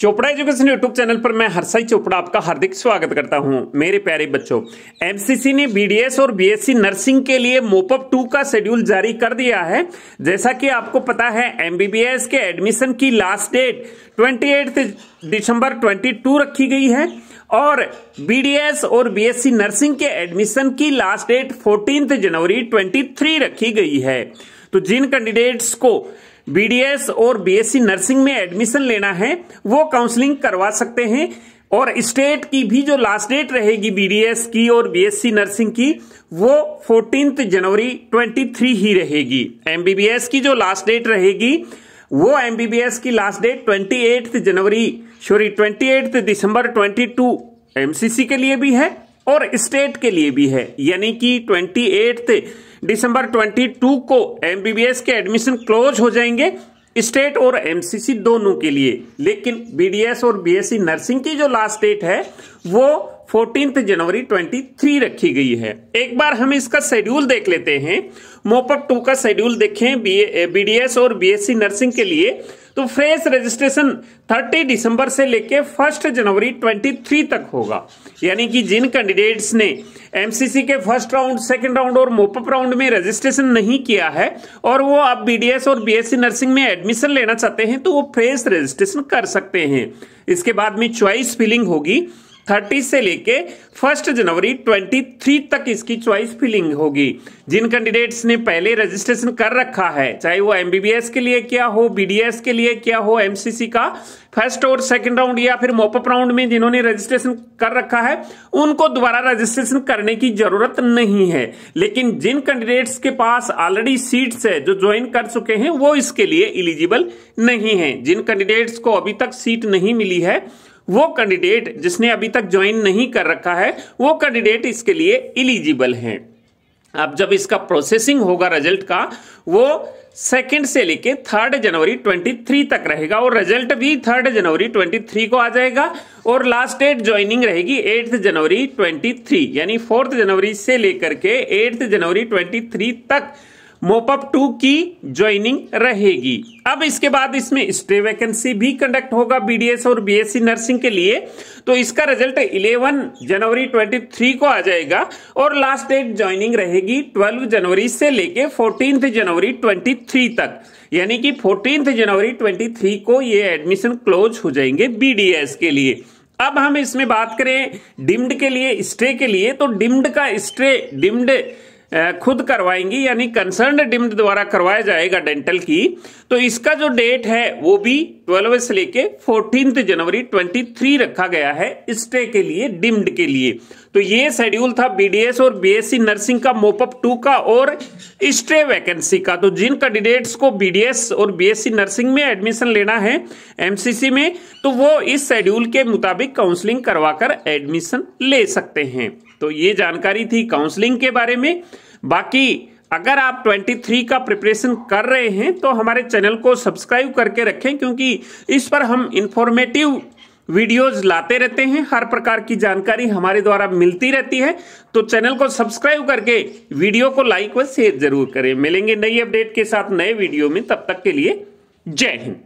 Chopra education YouTube channel पर मैं हर्षाई चोपड़ा आपका हार्दिक स्वागत करता हूं मेरे प्यारे बच्चों एमसीसी ने बीडीएस और बीएससी नर्सिंग के लिए मोपअप टू का शेड्यूल जारी कर दिया है जैसा कि आपको पता है एमबीबीएस के एडमिशन की लास्ट डेट 28 दिसंबर 22 रखी गई है और बीडीएस और बीएससी नर्सिंग के एडमिशन की last date fourteen January twenty रखी गई है तो जिन कैंडिडेट्स को बीडीएस और बीएससी नर्सिंग में एडमिशन लेना है वो काउंसलिंग करवा सकते हैं और स्टेट की भी जो लास्ट डेट रहेगी बीडीएस की और बीएससी नर्सिंग की वो फोर्टीन जनवरी 23 ही रहेगी एमबीबीएस की जो लास्ट डेट रहेगी वो एमबीबीएस की last date twenty January sorry twenty December 22 MCC के लिए भी है और स्टेट के लिए भी है यानी कि ट्वेंटी दिसंबर 22 को एमबीबीएस के एडमिशन क्लोज हो जाएंगे स्टेट और एमसीसी दोनों के लिए लेकिन बीडीएस और बीएससी नर्सिंग की जो लास्ट डेट है वो 14 जनवरी 23 रखी गई है एक बार हम इसका शेड्यूल देख लेते हैं मोपअप टू का शेड्यूल देखें बीडीएस और बीएससी नर्सिंग के लिए तो फ्रेश रजिस्ट्रेशन 30 दिसंबर से लेकर फर्स्ट जनवरी 23 तक होगा यानी कि जिन कैंडिडेट्स ने एमसीसी के फर्स्ट राउंड सेकंड राउंड और मोपअप राउंड में रजिस्ट्रेशन नहीं किया है और वो आप बीडीएस और बीएससी नर्सिंग में एडमिशन लेना चाहते हैं तो वो फ्रेश रजिस्ट्रेशन कर सकते हैं इसके बाद में च्वाइस फिलिंग होगी थर्टी से लेके फर्स्ट जनवरी ट्वेंटी थ्री तक इसकी चॉइस फिलिंग होगी जिन कैंडिडेट्स ने पहले रजिस्ट्रेशन कर रखा है चाहे वो एमबीबीएस के लिए किया हो बीडीएस के लिए किया हो एमसीसी का फर्स्ट और सेकंड राउंड या फिर मोपअप राउंड में जिन्होंने रजिस्ट्रेशन कर रखा है उनको दोबारा रजिस्ट्रेशन करने की जरूरत नहीं है लेकिन जिन कैंडिडेट्स के पास ऑलरेडी सीट्स है जो ज्वाइन कर चुके हैं वो इसके लिए इलिजिबल नहीं है जिन कैंडिडेट्स को अभी तक सीट नहीं मिली है वो कैंडिडेट जिसने अभी तक ज्वाइन नहीं कर रखा है वो कैंडिडेट इसके लिए इलिजिबल हैं अब जब इसका प्रोसेसिंग होगा रिजल्ट का वो सेकेंड से लेके थर्ड जनवरी 23 तक रहेगा और रिजल्ट भी थर्ड जनवरी 23 को आ जाएगा और लास्ट डेट ज्वाइनिंग रहेगी एट्थ जनवरी 23 यानी फोर्थ जनवरी से लेकर के एट्थ जनवरी 23 तक मोपअप टू की ज्वाइनिंग रहेगी अब इसके बाद इसमें स्टे वैकेंसी भी कंडक्ट होगा बीडीएस और बीएससी नर्सिंग के लिए तो इसका रिजल्ट 11 जनवरी 23 को आ जाएगा और लास्ट डेट ज्वाइनिंग रहेगी 12 जनवरी से लेके 14 जनवरी 23 तक यानी कि 14 जनवरी 23 को ये एडमिशन क्लोज हो जाएंगे बीडीएस के लिए अब हम इसमें बात करें डिम्ड के लिए स्टे के लिए तो डिम्ड का स्टे डिम्ड खुद करवाएंगी यानी कंसर्न डिम्ड द्वारा करवाया जाएगा डेंटल की तो इसका जो डेट है वो भी ट्वेल्व से लेके फोर्टीन जनवरी 23 रखा गया है स्टे के लिए डिम्ड के लिए तो ये शेड्यूल था बीडीएस और बीएससी नर्सिंग का मोपअप टू का और स्टे वैकेंसी का तो जिन कैंडिडेट्स को बीडीएस और बीएससी नर्सिंग में एडमिशन लेना है एमसीसी में तो वो इस शेड्यूल के मुताबिक काउंसलिंग करवाकर एडमिशन ले सकते हैं तो ये जानकारी थी काउंसलिंग के बारे में बाकी अगर आप 23 का प्रिपरेशन कर रहे हैं तो हमारे चैनल को सब्सक्राइब करके रखें क्योंकि इस पर हम इंफॉर्मेटिव वीडियोस लाते रहते हैं हर प्रकार की जानकारी हमारे द्वारा मिलती रहती है तो चैनल को सब्सक्राइब करके वीडियो को लाइक व शेयर जरूर करें मिलेंगे नई अपडेट के साथ नए वीडियो में तब तक के लिए जय हिंद